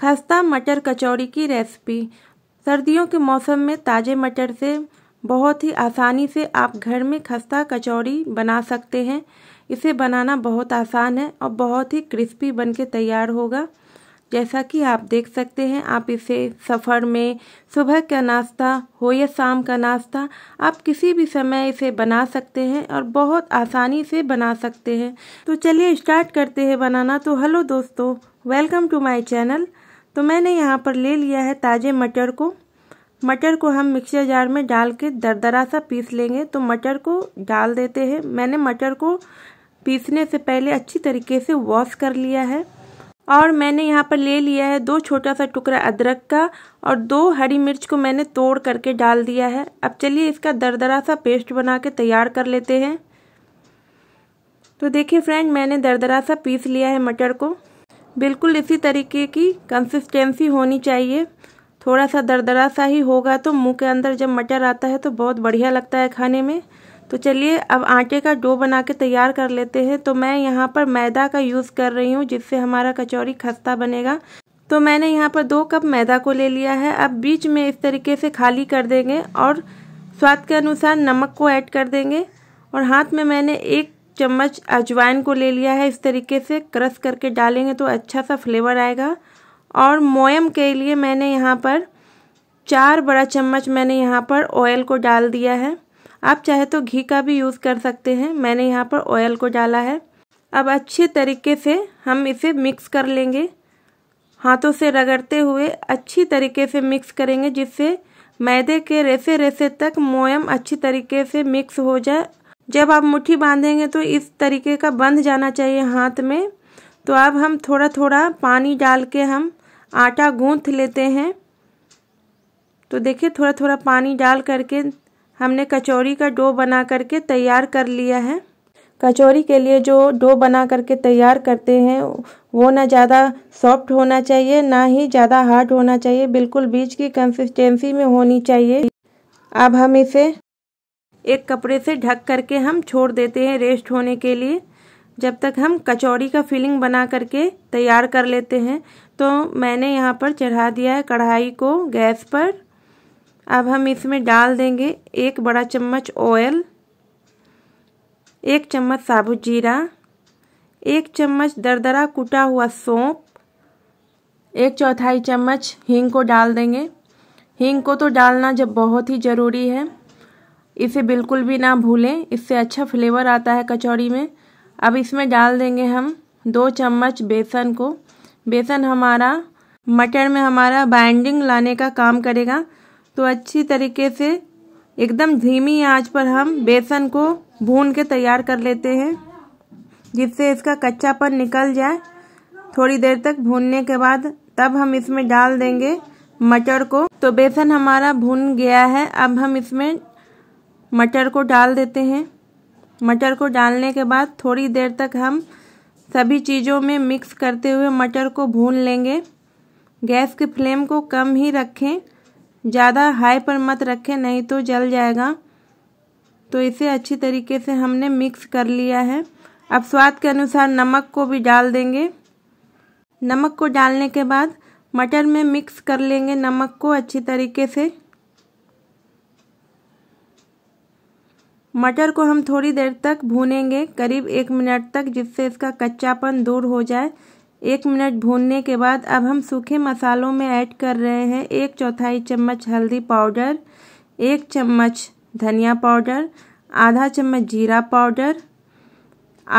खस्ता मटर कचौड़ी की रेसिपी सर्दियों के मौसम में ताज़े मटर से बहुत ही आसानी से आप घर में खस्ता कचौड़ी बना सकते हैं इसे बनाना बहुत आसान है और बहुत ही क्रिस्पी बन के तैयार होगा जैसा कि आप देख सकते हैं आप इसे सफ़र में सुबह का नाश्ता हो या शाम का नाश्ता आप किसी भी समय इसे बना सकते हैं और बहुत आसानी से बना सकते हैं तो चलिए स्टार्ट करते हैं बनाना तो हेलो दोस्तों वेलकम टू माय चैनल तो मैंने यहाँ पर ले लिया है ताज़े मटर को मटर को हम मिक्सर जार में डाल के दरदरा सा पीस लेंगे तो मटर को डाल देते हैं मैंने मटर को पीसने से पहले अच्छी तरीके से वॉश कर लिया है और मैंने यहाँ पर ले लिया है दो छोटा सा टुकड़ा अदरक का और दो हरी मिर्च को मैंने तोड़ करके डाल दिया है अब चलिए इसका दरदरा सा पेस्ट बना के तैयार कर लेते हैं तो देखिए फ्रेंड मैंने दरदरा सा पीस लिया है मटर को बिल्कुल इसी तरीके की कंसिस्टेंसी होनी चाहिए थोड़ा सा दरदरा सा ही होगा तो मुंह के अंदर जब मटर आता है तो बहुत बढ़िया लगता है खाने में तो चलिए अब आटे का डो बना के तैयार कर लेते हैं तो मैं यहाँ पर मैदा का यूज़ कर रही हूँ जिससे हमारा कचौरी खस्ता बनेगा तो मैंने यहाँ पर दो कप मैदा को ले लिया है अब बीच में इस तरीके से खाली कर देंगे और स्वाद के अनुसार नमक को ऐड कर देंगे और हाथ में मैंने एक चम्मच अजवाइन को ले लिया है इस तरीके से क्रश करके डालेंगे तो अच्छा सा फ्लेवर आएगा और मोयम के लिए मैंने यहाँ पर चार बड़ा चम्मच मैंने यहाँ पर ऑयल को डाल दिया है आप चाहे तो घी का भी यूज़ कर सकते हैं मैंने यहाँ पर ऑयल को डाला है अब अच्छे तरीके से हम इसे मिक्स कर लेंगे हाथों से रगड़ते हुए अच्छी तरीके से मिक्स करेंगे जिससे मैदे के रेसे रेसे तक मोयम अच्छी तरीके से मिक्स हो जाए जब आप मुट्ठी बांधेंगे तो इस तरीके का बंध जाना चाहिए हाथ में तो अब हम थोड़ा थोड़ा पानी डाल के हम आटा गूंथ लेते हैं तो देखिए थोड़ा थोड़ा पानी डाल करके हमने कचौरी का डो बना करके तैयार कर लिया है कचौरी के लिए जो डो बना करके तैयार करते हैं वो ना ज़्यादा सॉफ्ट होना चाहिए ना ही ज़्यादा हार्ड होना चाहिए बिल्कुल बीज की कंसिस्टेंसी में होनी चाहिए अब हम इसे एक कपड़े से ढक करके हम छोड़ देते हैं रेस्ट होने के लिए जब तक हम कचौड़ी का फिलिंग बना करके तैयार कर लेते हैं तो मैंने यहाँ पर चढ़ा दिया है कढ़ाई को गैस पर अब हम इसमें डाल देंगे एक बड़ा चम्मच ऑयल एक चम्मच साबुत जीरा एक चम्मच दरदरा कुटा हुआ सौंप एक चौथाई चम्मच हींग को डाल देंगे हींग को तो डालना जब बहुत ही ज़रूरी है इसे बिल्कुल भी ना भूलें इससे अच्छा फ्लेवर आता है कचौड़ी में अब इसमें डाल देंगे हम दो चम्मच बेसन को बेसन हमारा मटर में हमारा बाइंडिंग लाने का काम करेगा तो अच्छी तरीके से एकदम धीमी आंच पर हम बेसन को भून के तैयार कर लेते हैं जिससे इसका कच्चापन निकल जाए थोड़ी देर तक भूनने के बाद तब हम इसमें डाल देंगे मटर को तो बेसन हमारा भून गया है अब हम इसमें मटर को डाल देते हैं मटर को डालने के बाद थोड़ी देर तक हम सभी चीज़ों में मिक्स करते हुए मटर को भून लेंगे गैस के फ्लेम को कम ही रखें ज़्यादा हाई पर मत रखें नहीं तो जल जाएगा तो इसे अच्छी तरीके से हमने मिक्स कर लिया है अब स्वाद के अनुसार नमक को भी डाल देंगे नमक को डालने के बाद मटर में मिक्स कर लेंगे नमक को अच्छी तरीके से मटर को हम थोड़ी देर तक भूनेंगे करीब एक मिनट तक जिससे इसका कच्चापन दूर हो जाए एक मिनट भूनने के बाद अब हम सूखे मसालों में ऐड कर रहे हैं एक चौथाई चम्मच हल्दी पाउडर एक चम्मच धनिया पाउडर आधा चम्मच जीरा पाउडर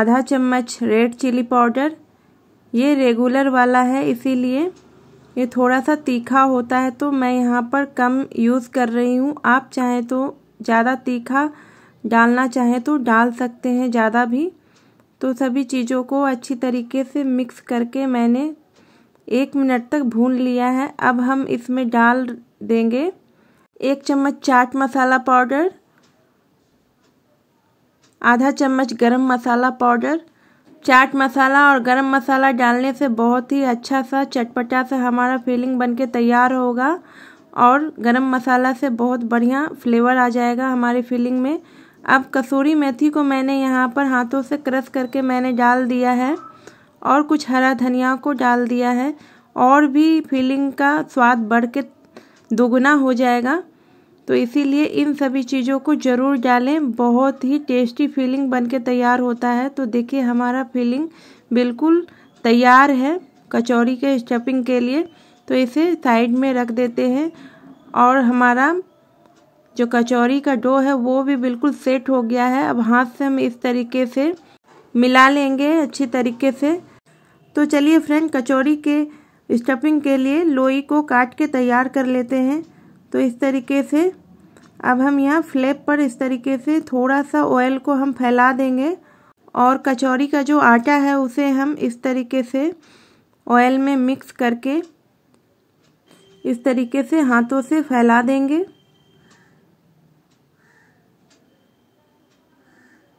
आधा चम्मच रेड चिली पाउडर ये रेगुलर वाला है इसीलिए ये थोड़ा सा तीखा होता है तो मैं यहाँ पर कम यूज़ कर रही हूँ आप चाहें तो ज़्यादा तीखा डालना चाहें तो डाल सकते हैं ज़्यादा भी तो सभी चीज़ों को अच्छी तरीके से मिक्स करके मैंने एक मिनट तक भून लिया है अब हम इसमें डाल देंगे एक चम्मच चाट मसाला पाउडर आधा चम्मच गरम मसाला पाउडर चाट मसाला और गरम मसाला डालने से बहुत ही अच्छा सा चटपटा सा हमारा फीलिंग बनके तैयार होगा और गरम मसाला से बहुत बढ़िया फ्लेवर आ जाएगा हमारे फीलिंग में अब कसूरी मेथी को मैंने यहाँ पर हाथों से क्रश करके मैंने डाल दिया है और कुछ हरा धनिया को डाल दिया है और भी फीलिंग का स्वाद बढ़ के दोगुना हो जाएगा तो इसीलिए इन सभी चीज़ों को ज़रूर डालें बहुत ही टेस्टी फीलिंग बन के तैयार होता है तो देखिए हमारा फीलिंग बिल्कुल तैयार है कचौड़ी के स्टफिंग के लिए तो इसे साइड में रख देते हैं और हमारा जो कचौरी का डो है वो भी बिल्कुल सेट हो गया है अब हाथ से हम इस तरीके से मिला लेंगे अच्छी तरीके से तो चलिए फ्रेंड कचौरी के स्टफिंग के लिए लोई को काट के तैयार कर लेते हैं तो इस तरीके से अब हम यहाँ फ्लेप पर इस तरीके से थोड़ा सा ऑयल को हम फैला देंगे और कचौरी का जो आटा है उसे हम इस तरीके से ऑयल में मिक्स करके इस तरीके से हाथों से फैला देंगे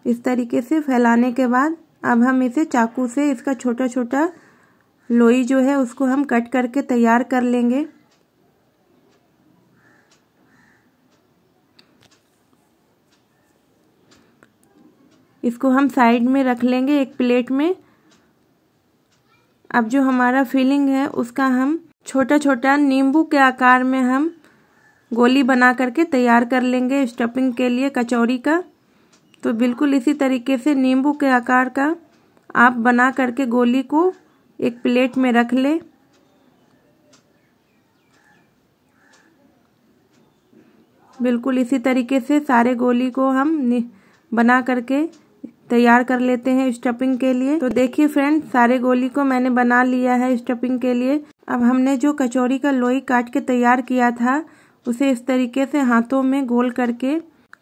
इस तरीके से फैलाने के बाद अब हम इसे चाकू से इसका छोटा छोटा लोई जो है उसको हम कट करके तैयार कर लेंगे इसको हम साइड में रख लेंगे एक प्लेट में अब जो हमारा फिलिंग है उसका हम छोटा छोटा नींबू के आकार में हम गोली बना करके तैयार कर लेंगे स्टफिंग के लिए कचौरी का तो बिल्कुल इसी तरीके से नींबू के आकार का आप बना करके गोली को एक प्लेट में रख ले बिल्कुल इसी तरीके से सारे गोली को हम बना करके तैयार कर लेते हैं स्टफिंग के लिए तो देखिए फ्रेंड सारे गोली को मैंने बना लिया है स्टफिंग के लिए अब हमने जो कचौरी का लोई काट के तैयार किया था उसे इस तरीके से हाथों में गोल करके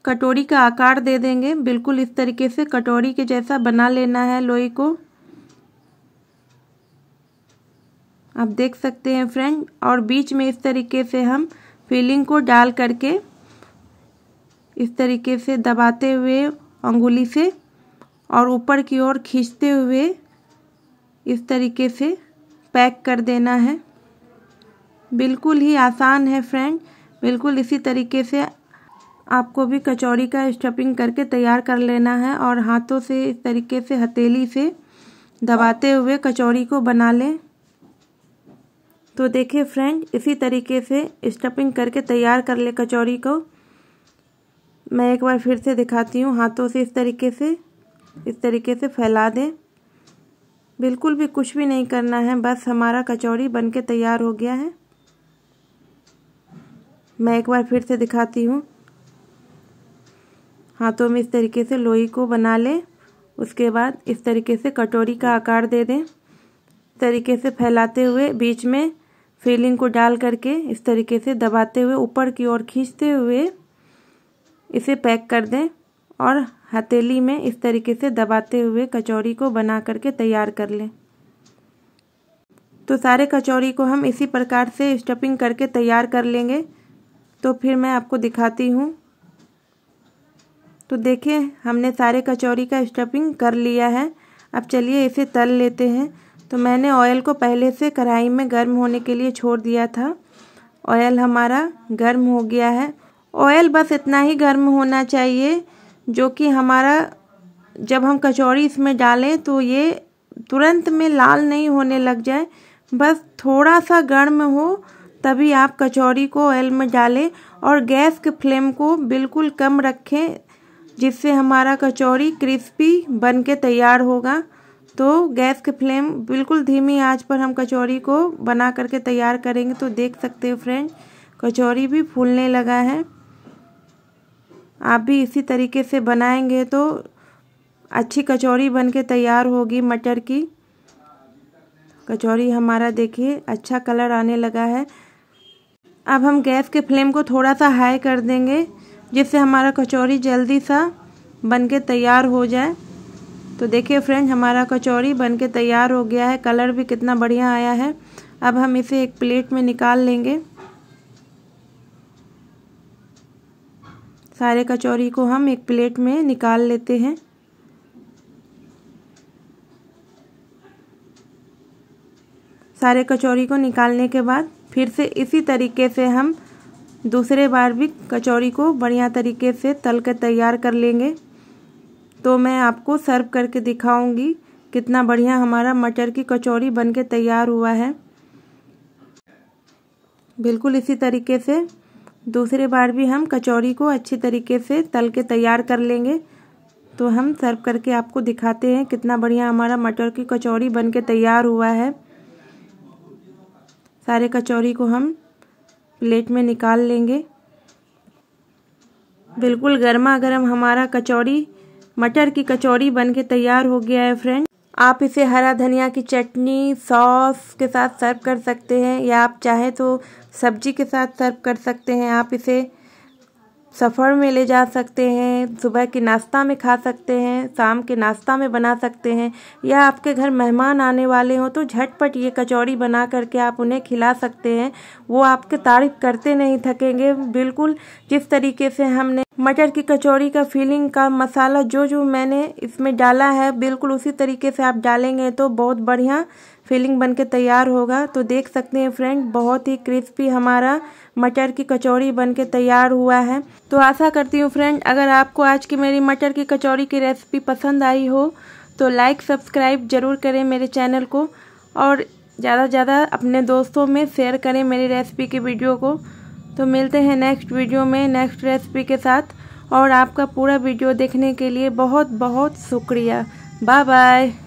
कटोरी का आकार दे देंगे बिल्कुल इस तरीके से कटोरी के जैसा बना लेना है लोई को आप देख सकते हैं फ्रेंड और बीच में इस तरीके से हम फिलिंग को डाल करके इस तरीके से दबाते हुए अंगुली से और ऊपर की ओर खींचते हुए इस तरीके से पैक कर देना है बिल्कुल ही आसान है फ्रेंड बिल्कुल इसी तरीके से आपको भी कचौरी का स्टफिंग करके तैयार कर लेना है और हाथों से इस तरीके से हथेली से दबाते हुए कचौरी को बना लें तो देखिए फ्रेंड इसी तरीके से स्टफिंग करके तैयार कर ले कचौरी को मैं एक बार फिर से दिखाती हूँ हाथों से इस तरीके से इस तरीके से फैला दें बिल्कुल भी कुछ भी नहीं करना है बस हमारा कचौरी बनके तैयार हो गया है मैं एक बार फिर से दिखाती हूँ हाथों में इस तरीके से लोई को बना लें उसके बाद इस तरीके से कटोरी का आकार दे दें तरीके से फैलाते हुए बीच में फीलिंग को डाल करके इस तरीके से दबाते हुए ऊपर की ओर खींचते हुए इसे पैक कर दें और हथेली में इस तरीके से दबाते हुए कचौरी को बना करके तैयार कर लें तो सारे कचौरी को हम इसी प्रकार से स्टफिंग करके तैयार कर लेंगे तो फिर मैं आपको दिखाती हूँ तो देखिए हमने सारे कचौरी का स्टफिंग कर लिया है अब चलिए इसे तल लेते हैं तो मैंने ऑयल को पहले से कढ़ाई में गर्म होने के लिए छोड़ दिया था ऑयल हमारा गर्म हो गया है ऑयल बस इतना ही गर्म होना चाहिए जो कि हमारा जब हम कचौड़ी इसमें डालें तो ये तुरंत में लाल नहीं होने लग जाए बस थोड़ा सा गर्म हो तभी आप कचौड़ी को ऑयल में डालें और गैस के फ्लेम को बिल्कुल कम रखें जिससे हमारा कचौड़ी क्रिस्पी बन के तैयार होगा तो गैस की फ्लेम बिल्कुल धीमी आंच पर हम कचौड़ी को बना करके तैयार करेंगे तो देख सकते हो फ्रेंड कचौड़ी भी फूलने लगा है आप भी इसी तरीके से बनाएंगे तो अच्छी कचौड़ी बन के तैयार होगी मटर की कचौड़ी हमारा देखिए अच्छा कलर आने लगा है अब हम गैस के फ्लेम को थोड़ा सा हाई कर देंगे जिससे हमारा कचौरी जल्दी सा बन के तैयार हो जाए तो देखिए फ्रेंड हमारा कचौरी बन के तैयार हो गया है कलर भी कितना बढ़िया आया है अब हम इसे एक प्लेट में निकाल लेंगे सारे कचौरी को हम एक प्लेट में निकाल लेते हैं सारे कचौरी को निकालने के बाद फिर से इसी तरीके से हम दूसरे बार भी कचौरी को बढ़िया तरीके से तल कर तैयार कर लेंगे तो मैं आपको सर्व करके दिखाऊंगी कितना बढ़िया हमारा मटर की कचौरी बन के तैयार हुआ है बिल्कुल इसी तरीके से दूसरे बार भी हम कचौरी को अच्छे तरीके से तल के तैयार कर लेंगे तो हम सर्व करके आपको दिखाते हैं कितना बढ़िया हमारा मटर की कचौरी बन के तैयार हुआ है सारे कचौरी को हम प्लेट में निकाल लेंगे बिल्कुल गर्मा गर्म हमारा कचौड़ी मटर की कचौड़ी बन के तैयार हो गया है फ्रेंड आप इसे हरा धनिया की चटनी सॉस के साथ सर्व कर सकते हैं या आप चाहे तो सब्जी के साथ सर्व कर सकते हैं आप इसे सफ़र में ले जा सकते हैं सुबह के नाश्ता में खा सकते हैं शाम के नाश्ता में बना सकते हैं या आपके घर मेहमान आने वाले हों तो झटपट ये कचौड़ी बना करके आप उन्हें खिला सकते हैं वो आपके तारीफ करते नहीं थकेंगे बिल्कुल जिस तरीके से हमने मटर की कचौड़ी का फीलिंग का मसाला जो जो मैंने इसमें डाला है बिल्कुल उसी तरीके से आप डालेंगे तो बहुत बढ़िया फीलिंग बन तैयार होगा तो देख सकते हैं फ्रेंड बहुत ही क्रिस्पी हमारा मटर की कचौड़ी बन के तैयार हुआ है तो आशा करती हूँ फ्रेंड अगर आपको आज की मेरी मटर की कचौड़ी की रेसिपी पसंद आई हो तो लाइक सब्सक्राइब ज़रूर करें मेरे चैनल को और ज़्यादा से ज़्यादा अपने दोस्तों में शेयर करें मेरी रेसिपी की वीडियो को तो मिलते हैं नेक्स्ट वीडियो में नेक्स्ट रेसिपी के साथ और आपका पूरा वीडियो देखने के लिए बहुत बहुत शुक्रिया बाय बाय